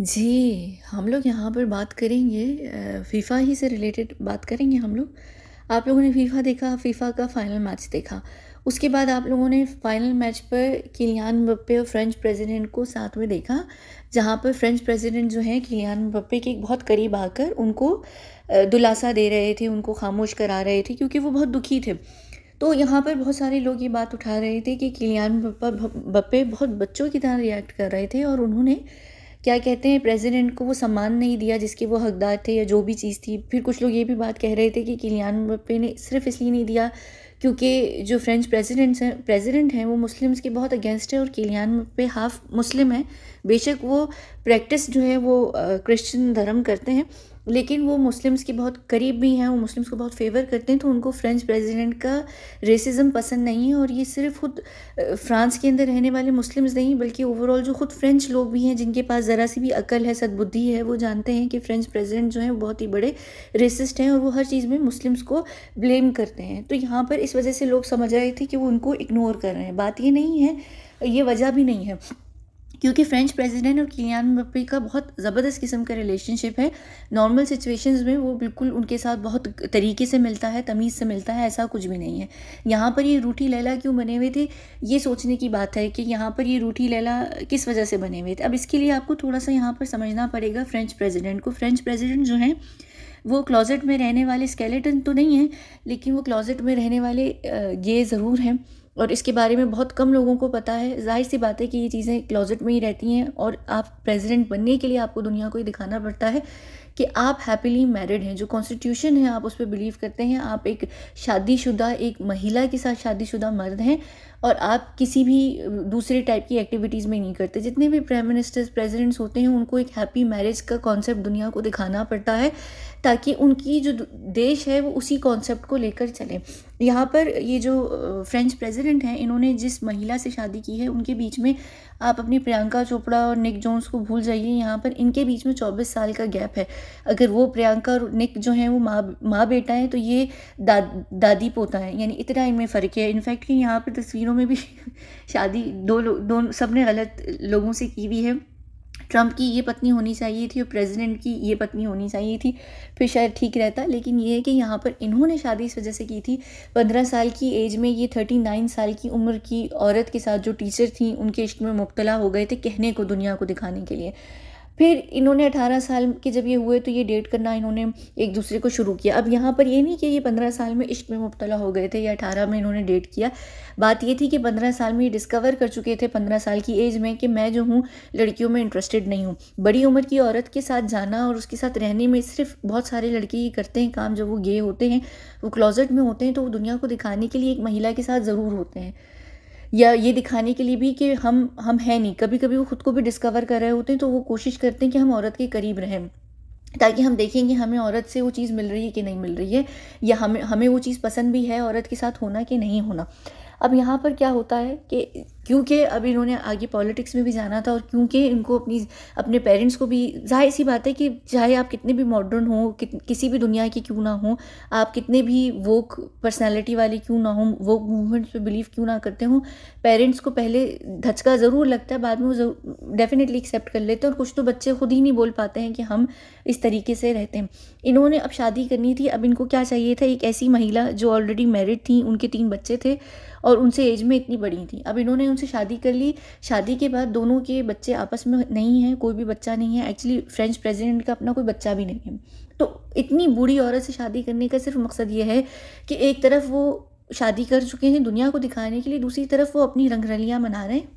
जी हम लोग यहाँ पर बात करेंगे फ़ीफ़ा ही से रिलेटेड बात करेंगे हम लोग आप लोगों ने फ़ीफ़ा देखा फ़ीफ़ा का फाइनल मैच देखा उसके बाद आप लोगों ने फाइनल मैच पर किलियान बप्पे और फ्रेंच प्रेसिडेंट को साथ में देखा जहाँ पर फ्रेंच प्रेसिडेंट जो हैं किलियान बप्पे के बहुत करीब आकर उनको दुलासा दे रहे थे उनको खामोश करा रहे थे क्योंकि वो बहुत दुखी थे तो यहाँ पर बहुत सारे लोग ये बात उठा रहे थे कि किलियान बप्पा बप्पे बहुत बच्चों की तरह रिएक्ट कर रहे थे और उन्होंने क्या कहते हैं प्रेसिडेंट को वो सम्मान नहीं दिया जिसके वो हकदार थे या जो भी चीज़ थी फिर कुछ लोग ये भी बात कह रहे थे कि किलियान मप्पे ने सिर्फ इसलिए नहीं दिया क्योंकि जो फ्रेंच प्रेसिडेंट्स हैं प्रेसिडेंट हैं वो मुस्लिम्स के बहुत अगेंस्ट है और किलियान पे हाफ मुस्लिम है बेशक वो प्रैक्टिस जो है वो क्रिश्चियन धर्म करते हैं लेकिन वो मुस्लिम्स के बहुत करीब भी हैं वो मुस्लिम्स को बहुत फेवर करते हैं तो उनको फ्रेंच प्रेसिडेंट का रेसिज्म पसंद नहीं है और ये सिर्फ खुद फ्रांस के अंदर रहने वाले मुस्लिम्स नहीं बल्कि ओवरऑल जो खुद फ्रेंच लोग भी हैं जिनके पास ज़रा सी भी अकल है सदबुद्धि है वो जानते हैं कि फ्रेंच प्रेजिडेंट जो हैं वो बहुत ही बड़े रेसिस्ट हैं और वो हर चीज़ में मुस्लिम्स को ब्लेम करते हैं तो यहाँ पर इस वजह से लोग समझ रहे थे कि वो उनको इग्नोर कर रहे हैं बात ये नहीं है ये वजह भी नहीं है क्योंकि फ्रेंच प्रेसिडेंट और किलियान मप्पी का बहुत ज़बरदस्त किस्म का रिलेशनशिप है नॉर्मल सिचुएशंस में वो बिल्कुल उनके साथ बहुत तरीके से मिलता है तमीज़ से मिलता है ऐसा कुछ भी नहीं है यहाँ पर ये रूठी लैला क्यों बने हुए थे ये सोचने की बात है कि यहाँ पर ये रूठी लैला किस वजह से बने हुए थे अब इसके लिए आपको थोड़ा सा यहाँ पर समझना पड़ेगा फ्रेंच प्रेजिडेंट को फ्रेंच प्रेजिडेंट जो हैं वो क्लॉजेट में रहने वाले स्केलेटन तो नहीं हैं लेकिन वो क्लॉजेट में रहने वाले ये ज़रूर हैं और इसके बारे में बहुत कम लोगों को पता है जाहिर सी बात है कि ये चीज़ें क्लोज़ेट में ही रहती हैं और आप प्रेसिडेंट बनने के लिए आपको दुनिया को ही दिखाना पड़ता है कि आप हैप्पीली मैरिड हैं जो कॉन्स्टिट्यूशन है आप उस पर बिलीव करते हैं आप एक शादीशुदा एक महिला के साथ शादीशुदा मर्द हैं और आप किसी भी दूसरे टाइप की एक्टिविटीज़ में नहीं करते जितने भी प्राइम मिनिस्टर्स प्रेजिडेंट्स होते हैं उनको एक हैप्पी मैरिज का कॉन्सेप्ट दुनिया को दिखाना पड़ता है ताकि उनकी जो देश है वो उसी कॉन्सेप्ट को लेकर चले यहाँ पर ये जो फ्रेंच प्रेसिडेंट हैं इन्होंने जिस महिला से शादी की है उनके बीच में आप अपनी प्रियंका चोपड़ा और निक जोन्स को भूल जाइए यहाँ पर इनके बीच में चौबीस साल का गैप है अगर वो प्रियंका और निक जो हैं वो माँ माँ बेटा हैं तो ये दा, दादी पोता है यानी इतना इनमें फ़र्क है इनफैक्ट कि यहाँ पर तस्वीरों में भी शादी दो लोग दो सब ने गलत लोगों से की हुई है ट्रंप की ये पत्नी होनी चाहिए थी और प्रेसिडेंट की ये पत्नी होनी चाहिए थी फिर शायद ठीक रहता लेकिन ये है कि यहाँ पर इन्होंने शादी इस वजह से की थी पंद्रह साल की एज में ये थर्टी नाइन साल की उम्र की औरत के साथ जो टीचर थी उनके इश्क में मुबतला हो गए थे कहने को दुनिया को दिखाने के लिए फिर इन्होंने अठारह साल के जब ये हुए तो ये डेट करना इन्होंने एक दूसरे को शुरू किया अब यहाँ पर ये नहीं कि ये पंद्रह साल में इश्क में मुबतला हो गए थे या अठारह में इन्होंने डेट किया बात ये थी कि पंद्रह साल में ये डिस्कवर कर चुके थे पंद्रह साल की एज में कि मैं जो हूँ लड़कियों में इंटरेस्टेड नहीं हूँ बड़ी उम्र की औरत के साथ जाना और उसके साथ रहने में सिर्फ बहुत सारे लड़के ये करते हैं काम जब वो गे होते हैं वो क्लोज़ट में होते हैं तो वो दुनिया को दिखाने के लिए एक महिला के साथ ज़रूर होते हैं या ये दिखाने के लिए भी कि हम हम हैं नहीं कभी कभी वो ख़ुद को भी डिस्कवर कर रहे होते हैं तो वो कोशिश करते हैं कि हम औरत के करीब रहें ताकि हम देखेंगे हमें औरत से वो चीज़ मिल रही है कि नहीं मिल रही है या हमें हमें वो चीज़ पसंद भी है औरत के साथ होना कि नहीं होना अब यहाँ पर क्या होता है कि क्योंकि अब इन्होंने आगे पॉलिटिक्स में भी जाना था और क्योंकि इनको अपनी अपने पेरेंट्स को भी जाहिर सी बात है कि चाहे आप कितने भी मॉडर्न हो कि, किसी भी दुनिया के क्यों ना हो आप कितने भी वोक पर्सनैलिटी वाले क्यों ना हो वोक मूवमेंट्स पे बिलीव क्यों ना करते हो पेरेंट्स को पहले धचका ज़रूर लगता है बाद में वो डेफिनेटली एक्सेप्ट कर लेते हैं और कुछ तो बच्चे खुद ही नहीं बोल पाते हैं कि हम इस तरीके से रहते हैं इन्होंने अब शादी करनी थी अब इनको क्या चाहिए था एक ऐसी महिला जो ऑलरेडी मैरिड थी उनके तीन बच्चे थे और उनसे एज में इतनी बड़ी थी अब इन्होंने उनसे शादी कर ली शादी के बाद दोनों के बच्चे आपस में नहीं हैं कोई भी बच्चा नहीं है एक्चुअली फ्रेंच प्रेजिडेंट का अपना कोई बच्चा भी नहीं है तो इतनी बूढ़ी औरत से शादी करने का सिर्फ मकसद ये है कि एक तरफ वो शादी कर चुके हैं दुनिया को दिखाने के लिए दूसरी तरफ वो अपनी रंगरलियाँ मना रहे हैं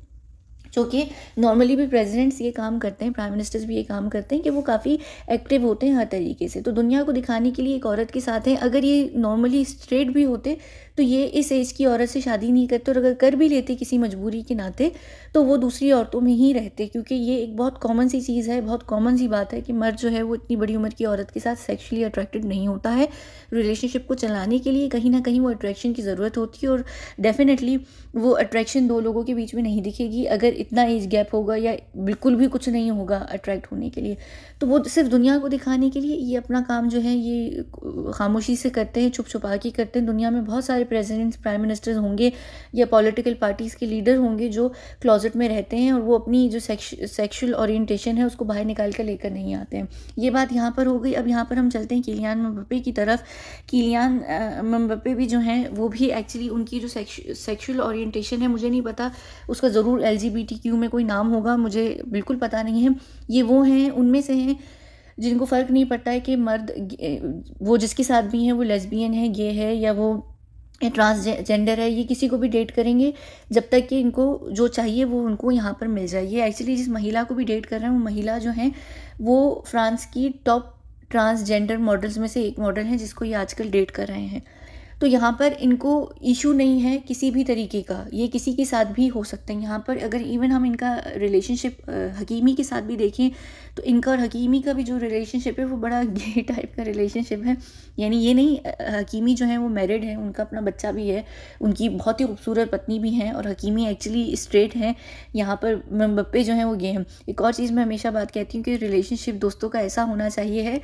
जो कि नॉर्मली भी प्रेसिडेंट्स ये काम करते हैं प्राइम मिनिस्टर्स भी ये काम करते हैं कि वो काफ़ी एक्टिव होते हैं हर तरीके से तो दुनिया को दिखाने के लिए एक औरत के साथ हैं अगर ये नॉर्मली स्ट्रेट भी होते तो ये इस एज की औरत से शादी नहीं करते और अगर कर भी लेते किसी मजबूरी के नाते तो वो दूसरी औरतों में ही रहते क्योंकि ये एक बहुत कॉमन सी चीज़ है बहुत कॉमन सी बात है कि मर्द जो है वो इतनी बड़ी उम्र की औरत के साथ सेक्शुअली अट्रैक्टेड नहीं होता है रिलेशनशिप को चलाने के लिए कहीं ना कहीं वो अट्रैक्शन की ज़रूरत होती है और डेफिनेटली वो अट्रैक्शन दो लोगों के बीच में नहीं दिखेगी अगर इतना एज गैप होगा या बिल्कुल भी कुछ नहीं होगा अट्रैक्ट होने के लिए तो वो सिर्फ दुनिया को दिखाने के लिए ये अपना काम जो है ये खामोशी से करते हैं छुप छुपा के करते हैं दुनिया में बहुत सारे प्रेजिडेंट्स प्राइम मिनिस्टर्स होंगे या पॉलिटिकल पार्टीज़ के लीडर होंगे जो क्लॉजेट में रहते हैं और वो अपनी जो सेक्शुअल ओरिएंटेशन है उसको बाहर निकाल कर लेकर नहीं आते हैं ये बात यहाँ पर हो गई अब यहाँ पर हम चलते हैं किलियान मम्बपे की तरफ किलियान मम्बपे भी जो हैं वो भी एक्चुअली उनकी जो सेक्शुअल ओरिएंटेशन है मुझे नहीं पता उसका ज़रूर एल में कोई नाम होगा मुझे बिल्कुल पता नहीं है ये वो हैं उनमें से हैं जिनको फ़र्क नहीं पड़ता है कि मर्द वो जिसके साथ भी हैं वो लेस्बियन है गे है या वो ट्रांसजेंडर है ये किसी को भी डेट करेंगे जब तक कि इनको जो चाहिए वो उनको यहाँ पर मिल जाए ये एक्चुअली जिस महिला को भी डेट कर रहे हैं वो महिला जो हैं वो फ्रांस की टॉप ट्रांसजेंडर मॉडल्स में से एक मॉडल है जिसको ये आजकल डेट कर रहे हैं तो यहाँ पर इनको इशू नहीं है किसी भी तरीके का ये किसी के साथ भी हो सकते हैं यहाँ पर अगर इवन हम इनका रिलेशनशिप हकीमी के साथ भी देखें तो इनका और हकीमी का भी जो रिलेशनशिप है वो बड़ा गे टाइप का रिलेशनशिप है यानी ये नहीं हकीमी जो है वो मैरिड है उनका अपना बच्चा भी है उनकी बहुत ही खूबसूरत पत्नी भी हैं और हकीमी एक्चुअली स्ट्रेट हैं यहाँ पर मम्बप्पे जो हैं वो गे हैं एक और चीज़ मैं हमेशा बात कहती हूँ कि रिलेशनशिप दोस्तों का ऐसा होना चाहिए है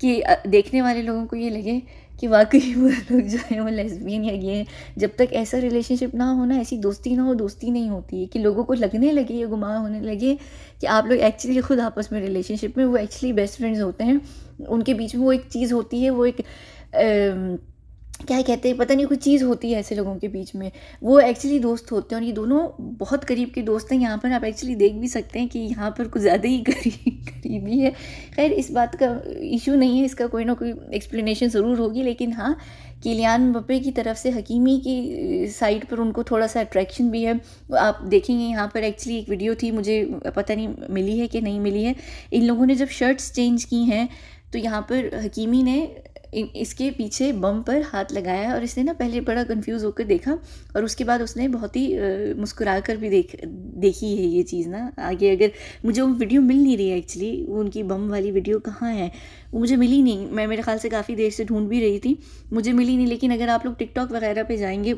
कि देखने वाले लोगों को ये लगे कि वाकई वो लोग जो है वो लेसबियन या ये जब तक ऐसा रिलेशनशिप ना हो ना ऐसी दोस्ती ना हो दोस्ती नहीं होती है कि लोगों को लगने लगे या गुमा होने लगे कि आप लोग एक्चुअली खुद आपस में रिलेशनशिप में वो एक्चुअली बेस्ट फ्रेंड्स होते हैं उनके बीच में वो एक चीज़ होती है वो एक आ, क्या कहते हैं पता नहीं कुछ चीज़ होती है ऐसे लोगों के बीच में वो एक्चुअली दोस्त होते हैं और ये दोनों बहुत करीब के दोस्त हैं यहाँ पर आप एक्चुअली देख भी सकते हैं कि यहाँ पर कुछ ज़्यादा ही करीब करीबी है खैर इस बात का इशू नहीं है इसका कोई ना कोई एक्सप्लेनेशन ज़रूर होगी लेकिन हाँ किलियान बपे की तरफ से हकीमी की साइड पर उनको थोड़ा सा अट्रैक्शन भी है आप देखेंगे यहाँ पर एक्चुअली एक वीडियो थी मुझे पता नहीं मिली है कि नहीं मिली है इन लोगों ने जब शर्ट्स चेंज की हैं तो यहाँ पर हकीमी ने इसके पीछे बम पर हाथ लगाया और इसने ना पहले बड़ा कंफ्यूज होकर देखा और उसके बाद उसने बहुत ही मुस्कुरा कर भी देख देखी है ये चीज़ ना आगे अगर मुझे वो वीडियो मिल नहीं रही है एक्चुअली वो उनकी बम वाली वीडियो कहाँ है वो मुझे मिली नहीं मैं मेरे ख्याल से काफ़ी देर से ढूंढ भी रही थी मुझे मिली नहीं लेकिन अगर आप लोग टिकटॉक वगैरह पर जाएंगे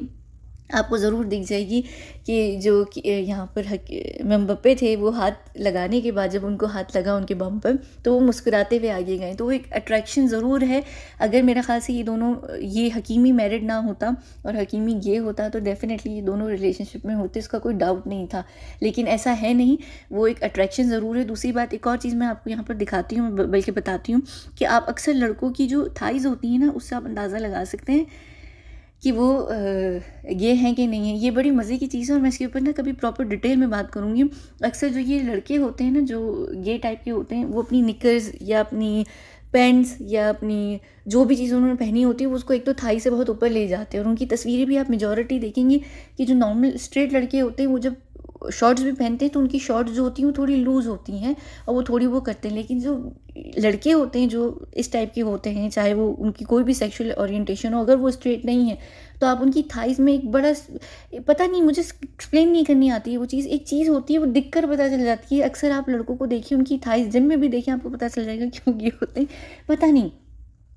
आपको ज़रूर दिख जाएगी कि जो कि यहाँ पर एम्बाप्पे थे वो हाथ लगाने के बाद जब उनको हाथ लगा उनके बम पर तो वो मुस्कुराते हुए आगे गए तो वो एक अट्रैक्शन ज़रूर है अगर मेरा ख्याल से ये दोनों ये हकीमी मैरिड ना होता और हकीमी ये होता तो डेफ़िनेटली ये दोनों रिलेशनशिप में होते इसका कोई डाउट नहीं था लेकिन ऐसा है नहीं वो एक अट्रैक्शन ज़रूर है दूसरी बात एक और चीज़ मैं आपको यहाँ पर दिखाती हूँ बल्कि बताती हूँ कि आप अक्सर लड़कों की जो थाइज़ होती हैं ना उससे आप अंदाज़ा लगा सकते हैं कि वो ये हैं कि नहीं है ये बड़ी मज़े की चीज़ है और मैं इसके ऊपर ना कभी प्रॉपर डिटेल में बात करूँगी अक्सर जो ये लड़के होते हैं ना जो ये टाइप के होते हैं वो अपनी निकर्स या अपनी पैंट्स या अपनी जो भी चीज़ उन्होंने पहनी होती है वो उसको एक तो थाई से बहुत ऊपर ले जाते हैं और उनकी तस्वीरें भी आप मेजोरिटी देखेंगी कि जो नॉर्मल स्ट्रेट लड़के होते हैं वो जब शॉर्ट्स भी पहनते हैं तो उनकी शॉर्ट्स जो होती हैं वो थोड़ी लूज़ होती हैं और वो थोड़ी वो करते हैं लेकिन जो लड़के होते हैं जो इस टाइप के होते हैं चाहे वो उनकी कोई भी सेक्सुअल ओरिएंटेशन हो अगर वो स्ट्रेट नहीं है तो आप उनकी थाइज़ में एक बड़ा पता नहीं मुझे एक्सप्लेन नहीं करनी आती है वो चीज़ एक चीज़ होती है वो दिख कर पता चल जाती है अक्सर आप लड़कों को देखिए उनकी थाइज़ जिम में भी देखें आपको पता चल जाएगा क्यों ये होते हैं पता नहीं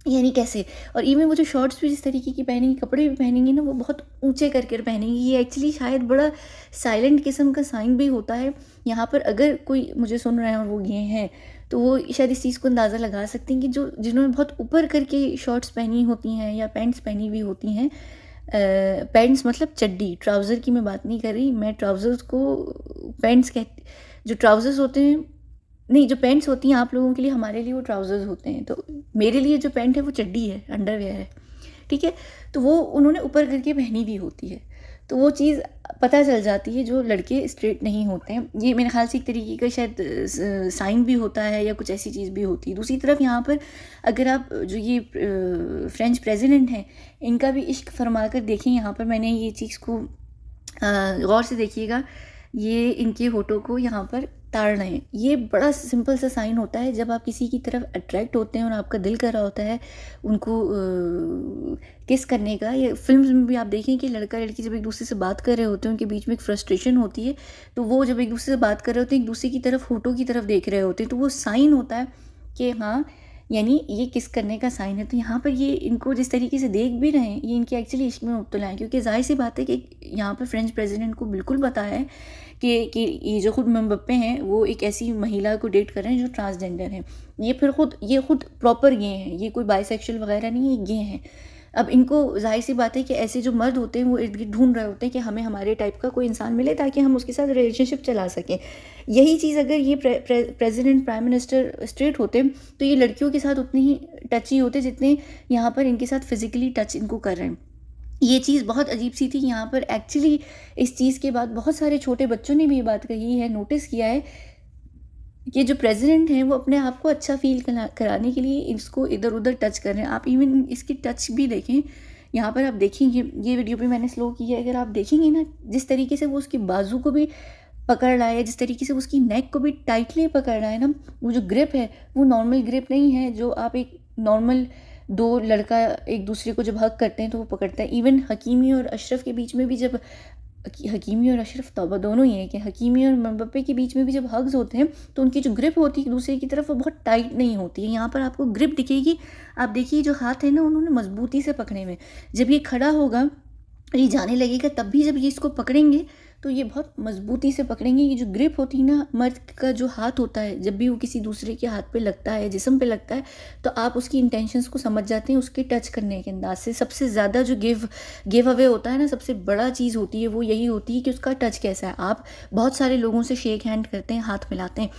यानी कैसे और इवन वो जो शॉर्ट्स भी जिस तरीके की पहनेंगी कपड़े भी पहनेंगी ना वो बहुत ऊंचे करके पहनेंगी ये एक्चुअली शायद बड़ा साइलेंट किस्म का साइन भी होता है यहाँ पर अगर कोई मुझे सुन रहे हैं और वो ये हैं तो वो शायद इस चीज़ को अंदाज़ा लगा सकते हैं कि जो जिन्होंने बहुत ऊपर करके शॉर्ट्स पहनी होती हैं या पैंट्स पहनी हुई होती हैं पैंट्स मतलब चड्डी ट्राउज़र की मैं बात नहीं कर रही मैं ट्राउज़र्स को पैंट्स कहती जो ट्राउज़र्स होते हैं नहीं जो पैंट्स होती हैं आप लोगों के लिए हमारे लिए वो ट्राउज़र्स होते हैं तो मेरे लिए जो पैंट है वो चड्डी है अंडरवेयर है ठीक है तो वो उन्होंने ऊपर करके पहनी भी होती है तो वो चीज़ पता चल जाती है जो लड़के स्ट्रेट नहीं होते हैं ये मेरे ख्याल से एक तरीके का शायद साइन भी होता है या कुछ ऐसी चीज़ भी होती है दूसरी तरफ यहाँ पर अगर आप जो ये फ्रेंच प्रेसिडेंट हैं इनका भी इश्क फरमा कर देखें यहाँ पर मैंने ये चीज़ को गौर से देखिएगा ये इनके होठों को यहाँ पर ताड़ना है ये बड़ा सिंपल सा साइन होता है जब आप किसी की तरफ अट्रैक्ट होते हैं और आपका दिल कर रहा होता है उनको किस करने का ये फिल्म में भी आप देखें कि लड़का लड़की जब एक दूसरे से बात कर रहे होते हैं उनके बीच में एक फ्रस्ट्रेशन होती है तो वो जब एक दूसरे से बात कर रहे होते हैं एक दूसरे की तरफ होठों की तरफ देख रहे होते हैं तो वो साइन होता है कि हाँ यानी ये किस करने का साइन है तो यहाँ पर ये इनको जिस तरीके से देख भी रहे हैं ये इनके एक्चुअली इश्क में मुबतला है क्योंकि जाहिर सी बात है कि यहाँ पर फ्रेंच प्रेसिडेंट को बिल्कुल पता है कि कि ये जो खुद मम्बप्पे हैं वो एक ऐसी महिला को डेट कर रहे हैं जो ट्रांसजेंडर हैं ये फिर खुद ये खुद प्रॉपर गे हैं ये कोई बाइसेक्शुअल वगैरह नहीं ये गे हैं अब इनको जाहिर सी बात है कि ऐसे जो मर्द होते हैं वो इर्द गिर्द ढूंढ रहे होते हैं कि हमें हमारे टाइप का कोई इंसान मिले ताकि हम उसके साथ रिलेशनशिप चला सकें यही चीज़ अगर ये प्रेजिडेंट प्राइम मिनिस्टर स्ट्रेट होते तो ये लड़कियों के साथ उतने ही टच ही होते जितने यहाँ पर इनके साथ फिज़िकली टच इनको कर रहे हैं ये चीज़ बहुत अजीब सी थी यहाँ पर एक्चुअली इस चीज़ के बाद बहुत सारे छोटे बच्चों ने भी ये बात कही है नोटिस किया है ये जो प्रेजिडेंट हैं वो अपने आप को अच्छा फील कराने के लिए इसको इधर उधर टच कर रहे हैं आप इवन इसकी टच भी देखें यहाँ पर आप देखेंगे ये वीडियो भी मैंने स्लो की है अगर आप देखेंगे ना जिस तरीके से वो उसकी बाजू को भी पकड़ रहा है जिस तरीके से उसकी नेक को भी टाइटली पकड़ रहा है ना वो जो ग्रिप है वो नॉर्मल ग्रिप नहीं है जो आप एक नॉर्मल दो लड़का एक दूसरे को जब हक करते हैं तो वो पकड़ता है इवन हकीमी और अशरफ के बीच में भी जब हकीमी और अशरफ तौबा दोनों ही हैं कि हकीमी और मबप्पे के बीच में भी जब हग्स होते हैं तो उनकी जो ग्रिप होती है दूसरे की तरफ वो बहुत टाइट नहीं होती है यहाँ पर आपको ग्रिप दिखेगी आप देखिए जो हाथ है ना उन्होंने मजबूती से पकड़े हुए जब ये खड़ा होगा ये जाने लगेगा तब भी जब ये इसको पकड़ेंगे तो ये बहुत मजबूती से पकड़ेंगे ये जो ग्रिप होती है ना मर्द का जो हाथ होता है जब भी वो किसी दूसरे के हाथ पे लगता है जिसम पे लगता है तो आप उसकी इंटेंशंस को समझ जाते हैं उसके टच करने के अंदाज से सबसे ज़्यादा जो गिव गिव अवे होता है ना सबसे बड़ा चीज़ होती है वो यही होती है कि उसका टच कैसा है आप बहुत सारे लोगों से शेक हैंड करते हैं हाथ मिलाते हैं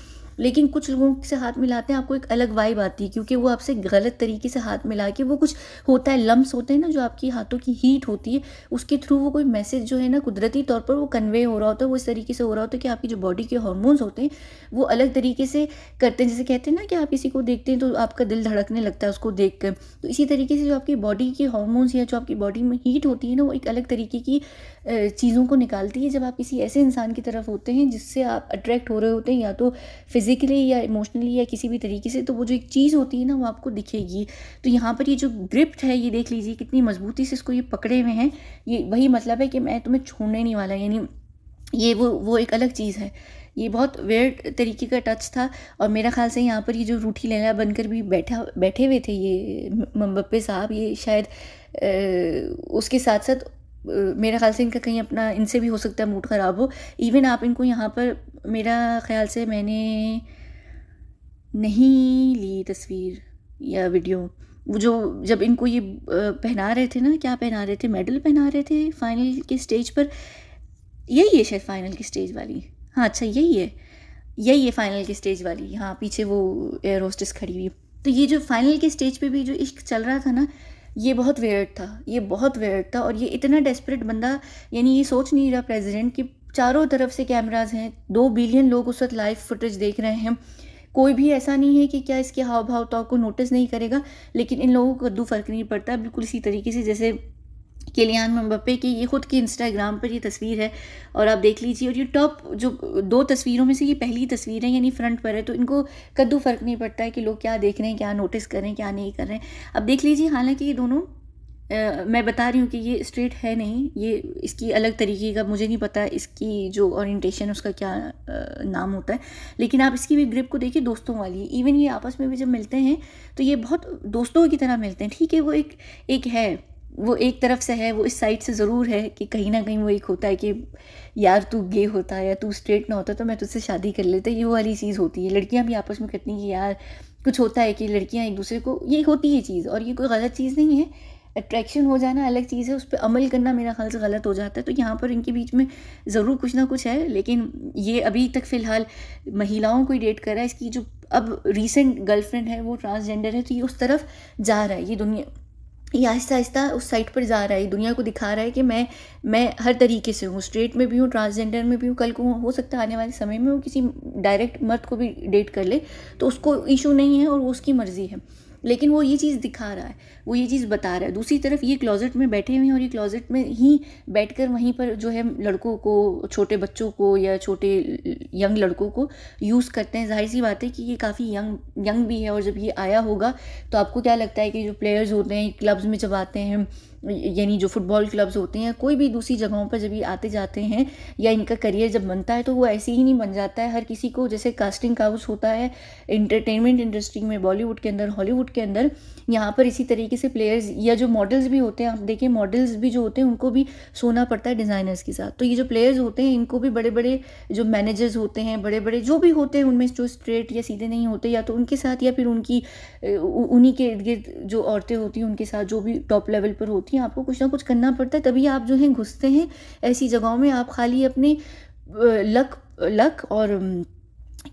लेकिन कुछ लोगों से हाथ मिलाते हैं आपको एक अलग वाइब आती है क्योंकि वो आपसे गलत तरीके से हाथ मिला के वो कुछ होता है लम्ब्स होते हैं ना जो आपकी हाथों की हीट होती है उसके थ्रू वो कोई मैसेज जो है ना कुदरती तौर पर वो कन्वे हो रहा होता है वो इस तरीके से हो रहा होता है कि आपकी जो बॉडी के हॉर्मोन्स होते हैं वो अलग तरीके से करते हैं जैसे कहते हैं ना कि आप किसी को देखते हैं तो आपका दिल धड़कने लगता है उसको देख कर तो इसी तरीके से जो आपकी बॉडी के हॉर्मोन्स या जो आपकी बॉडी में हीट होती है ना वो एक अलग तरीके की चीज़ों को निकालती है जब आप किसी ऐसे इंसान की तरफ होते हैं जिससे आप अट्रैक्ट हो रहे होते हैं या तो फिजिक फिज़िकली या इमोशनली या किसी भी तरीके से तो वो जो एक चीज़ होती है ना वो आपको दिखेगी तो यहाँ पर ये जो ग्रिप्ट है ये देख लीजिए कितनी मजबूती से इसको ये पकड़े हुए हैं ये वही मतलब है कि मैं तुम्हें छोड़ने नहीं वाला यानी ये वो वो एक अलग चीज़ है ये बहुत वेयर तरीके का टच था और मेरा ख्याल से यहाँ पर ये जो रूठी लेना बनकर भी बैठा बैठे हुए थे ये मम्बप्पे साहब ये शायद ए, उसके साथ साथ मेरे ख्याल से इनका कहीं अपना इनसे भी हो सकता है मूड ख़राब हो इवन आप इनको यहाँ पर मेरा ख्याल से मैंने नहीं ली तस्वीर या वीडियो वो जो जब इनको ये पहना रहे थे ना क्या पहना रहे थे मेडल पहना रहे थे फाइनल के स्टेज पर यही है शायद फाइनल की स्टेज वाली हाँ अच्छा यही है यही है फाइनल की स्टेज वाली हाँ पीछे वो एयर होस्टेस खड़ी हुई तो ये जो फाइनल के स्टेज पे भी जो इश्क चल रहा था ना ये बहुत वेयर्ड था ये बहुत वेयर्ड था और ये इतना डेस्परेट बंदा यानी ये सोच नहीं रहा प्रेसिडेंट कि चारों तरफ से कैमराज हैं दो बिलियन लोग उस वक्त लाइव फुटेज देख रहे हैं कोई भी ऐसा नहीं है कि क्या इसके हाव भाव तो को नोटिस नहीं करेगा लेकिन इन लोगों को कद्दू फ़र्क नहीं पड़ता बिल्कुल इसी तरीके से जैसे केलियान मम्बपे की ये ख़ुद की इंस्टाग्राम पर ये तस्वीर है और आप देख लीजिए और ये टॉप जो दो तस्वीरों में से ये पहली तस्वीर है यानी फ्रंट पर है तो इनको कद्दू फ़र्क नहीं पड़ता है कि लोग क्या देख रहे हैं क्या नोटिस कर रहे हैं क्या नहीं कर रहे हैं अब देख लीजिए हालांकि ये दोनों आ, मैं बता रही हूँ कि ये स्ट्रेट है नहीं ये इसकी अलग तरीके का मुझे नहीं पता इसकी जो ऑरेंटेशन उसका क्या आ, नाम होता है लेकिन आप इसकी भी ग्रिप को देखिए दोस्तों वाली इवन ये आपस में भी जब मिलते हैं तो ये बहुत दोस्तों की तरह मिलते हैं ठीक है वो एक एक है वो एक तरफ से है वो इस साइड से ज़रूर है कि कहीं ना कहीं वो एक होता है कि यार तू गे होता या तू स्ट्रेट ना होता तो मैं तुझसे शादी कर लेता ये वाली चीज़ होती है लड़कियां भी आपस में कहती हैं कि यार कुछ होता है कि लड़कियां एक दूसरे को ये होती है चीज़ और ये कोई गलत चीज़ नहीं है अट्रैक्शन हो जाना अलग चीज़ है उस पर अमल करना मेरा ख्याल से गलत हो जाता है तो यहाँ पर इनके बीच में ज़रूर कुछ ना कुछ है लेकिन ये अभी तक फ़िलहाल महिलाओं को ही डेट कर रहा है इसकी जो अब रिसेंट गर्लफ्रेंड है वो ट्रांसजेंडर है तो ये उस तरफ जा रहा है ये दुनिया ये आहिस्ता आहिस्ता उस साइड पर जा रहा है दुनिया को दिखा रहा है कि मैं मैं हर तरीके से हूँ स्ट्रेट में भी हूँ ट्रांसजेंडर में भी हूँ कल को हो सकता है आने वाले समय में वो किसी डायरेक्ट मर्द को भी डेट कर ले तो उसको इशू नहीं है और वो उसकी मर्ज़ी है लेकिन वो ये चीज़ दिखा रहा है वो ये चीज़ बता रहा है दूसरी तरफ ये क्लोजेट में बैठे हुए हैं और ये क्लोजेट में ही बैठकर वहीं पर जो है लड़कों को छोटे बच्चों को या छोटे यंग लड़कों को यूज़ करते हैं जाहिर सी बात है कि ये काफ़ी यंग यंग भी है और जब ये आया होगा तो आपको क्या लगता है कि जो प्लेयर्स होते हैं क्लब्स में जब आते हैं यानी जो फुटबॉल क्लब्स होते हैं कोई भी दूसरी जगहों पर जब ये आते जाते हैं या इनका करियर जब बनता है तो वो ऐसे ही नहीं बन जाता है हर किसी को जैसे कास्टिंग काउस होता है इंटरटेनमेंट इंडस्ट्री में बॉलीवुड के अंदर हॉलीवुड के अंदर यहाँ पर इसी तरीके से प्लेयर्स या जो मॉडल्स भी होते हैं आप देखिए मॉडल्स भी जो होते हैं उनको भी सोना पड़ता है डिज़ाइनर्स के साथ तो ये जो प्लेयर्स होते हैं इनको भी बड़े बड़े जो मैनेजर्स होते हैं बड़े बड़े जो भी होते हैं उनमें जो स्ट्रेट या सीधे नहीं होते या तो उनके साथ या फिर उनकी उन्हीं के इर्द गिर्द जो औरतें होती हैं उनके साथ जो भी टॉप लेवल पर होती कि आपको कुछ ना कुछ करना पड़ता है तभी आप जो है घुसते हैं ऐसी जगहों में आप खाली अपने लक लक और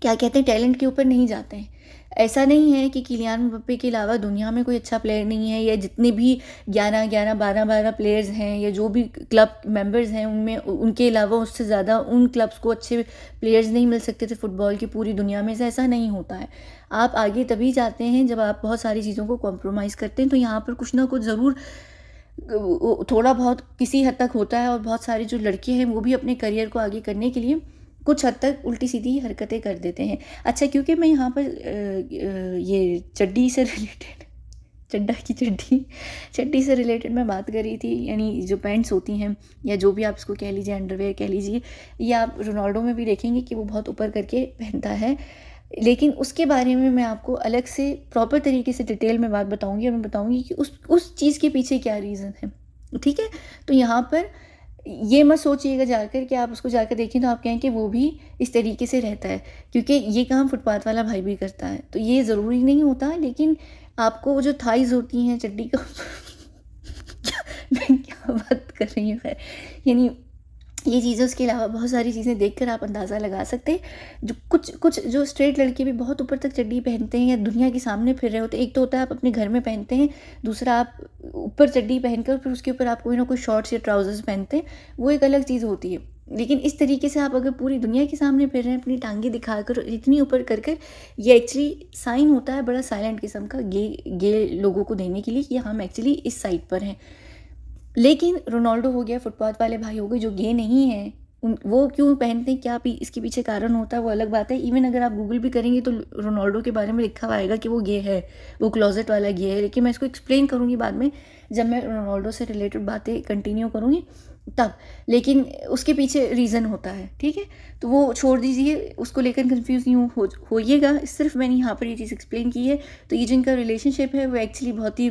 क्या कहते हैं टैलेंट के ऊपर नहीं जाते हैं ऐसा नहीं है कि किलियान बप्पे के अलावा दुनिया में कोई अच्छा प्लेयर नहीं है या जितने भी ग्यारह ग्यारह बारह बारह प्लेयर्स हैं या जो भी क्लब मेंबर्स हैं उनमें उनके अलावा उससे ज़्यादा उन क्लब्स को अच्छे प्लेयर्स नहीं मिल सकते थे फुटबॉल की पूरी दुनिया में से ऐसा नहीं होता है आप आगे तभी जाते हैं जब आप बहुत सारी चीज़ों को कॉम्प्रोमाइज़ करते हैं तो यहाँ पर कुछ ना कुछ ज़रूर थोड़ा बहुत किसी हद तक होता है और बहुत सारे जो लड़के हैं वो भी अपने करियर को आगे करने के लिए कुछ हद तक उल्टी सीधी हरकतें कर देते हैं अच्छा क्योंकि मैं यहाँ पर ये चड्डी से रिलेटेड चड्डा की चड्डी चड्डी से रिलेटेड मैं बात कर रही थी यानी जो पैंट्स होती हैं या जो भी आप इसको कह लीजिए अंडरवेयर कह लीजिए या आप रोनाल्डो में भी देखेंगे कि वो बहुत ऊपर करके पहनता है लेकिन उसके बारे में मैं आपको अलग से प्रॉपर तरीके से डिटेल में बात बताऊंगी और मैं बताऊंगी कि उस उस चीज़ के पीछे क्या रीज़न है ठीक है तो यहाँ पर ये मत सोचिएगा जाकर कि आप उसको जाकर देखें तो आप कहें कि वो भी इस तरीके से रहता है क्योंकि ये काम फुटपाथ वाला भाई भी करता है तो ये ज़रूरी नहीं होता लेकिन आपको जो थाइज होती हैं चड्डी का मैं क्या बात कर रही हूँ यानी ये चीज़ें उसके अलावा बहुत सारी चीज़ें देखकर आप अंदाज़ा लगा सकते हैं जो कुछ कुछ जो स्ट्रेट लड़के भी बहुत ऊपर तक चड्डी पहनते हैं या दुनिया के सामने फिर रहे होते हैं एक तो होता है आप अपने घर में पहनते हैं दूसरा आप ऊपर चड्डी पहनकर फिर उसके ऊपर आप कोई ना कोई शॉर्ट्स या ट्राउज़र्स पहनते हैं वो एक अलग चीज़ होती है लेकिन इस तरीके से आप अगर पूरी दुनिया के सामने फिर रहे हैं अपनी टांगे दिखाकर इतनी ऊपर कर कर ये एक्चुअली साइन होता है बड़ा साइलेंट किस्म का गे गे लोगों को देने के लिए कि हाँ, हम एक्चुअली इस साइड पर हैं लेकिन रोनाल्डो हो गया फुटपाथ वाले भाई हो गए जो गे नहीं हैं उन वो क्यों पहनते हैं क्या पी, इसके पीछे कारण होता है वो अलग बात है इवन अगर आप गूगल भी करेंगे तो रोनाल्डो के बारे में लिखा हुआ आएगा कि वो गे है वो क्लोजेट वाला गे है लेकिन मैं इसको एक्सप्लेन करूँगी बाद में जब मैं रोनाल्डो से रिलेटेड बातें कंटिन्यू करूँगी तब लेकिन उसके पीछे रीज़न होता है ठीक है तो वो छोड़ दीजिए उसको लेकर कंफ्यूज नहीं हो होइएगा सिर्फ मैंने यहाँ पर ये चीज़ एक्सप्लेन की है तो ये जिनका रिलेशनशिप है वो एक्चुअली बहुत ही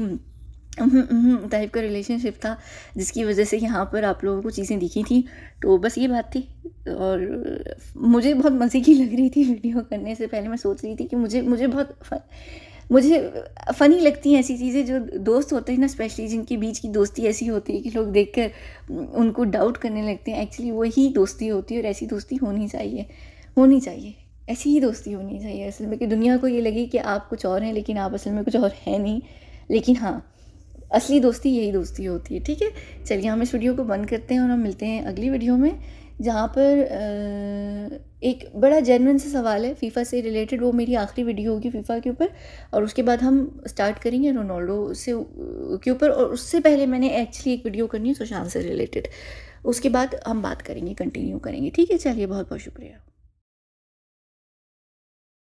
टाइप हम्म, हम्म, का रिलेशनशिप था जिसकी वजह से यहाँ पर आप लोगों को चीज़ें दिखी थी तो बस ये बात थी और मुझे बहुत मज़े की लग रही थी वीडियो करने से पहले मैं सोच रही थी कि मुझे मुझे बहुत मुझे फ़नी लगती हैं ऐसी चीज़ें जो दोस्त होते हैं ना स्पेशली जिनके बीच की दोस्ती ऐसी होती है कि लोग देखकर उनको डाउट करने लगते हैं एक्चुअली वही दोस्ती होती है और ऐसी दोस्ती होनी चाहिए होनी चाहिए ऐसी ही दोस्ती होनी चाहिए असल में कि दुनिया को ये लगे कि आप कुछ और हैं लेकिन आप असल में कुछ और हैं नहीं लेकिन हाँ असली दोस्ती यही दोस्ती होती है ठीक है चलिए हम इस वीडियो को बंद करते हैं और हम मिलते हैं अगली वीडियो में जहाँ पर एक बड़ा जेनविन से सवाल है फीफा से रिलेटेड वो मेरी आखिरी वीडियो होगी फीफा के ऊपर और उसके बाद हम स्टार्ट करेंगे रोनाल्डो से के ऊपर और उससे पहले मैंने एक्चुअली एक वीडियो करनी है सुशांत से रिलेटेड उसके बाद हम बात करेंगे कंटिन्यू करेंगे ठीक है चलिए बहुत बहुत शुक्रिया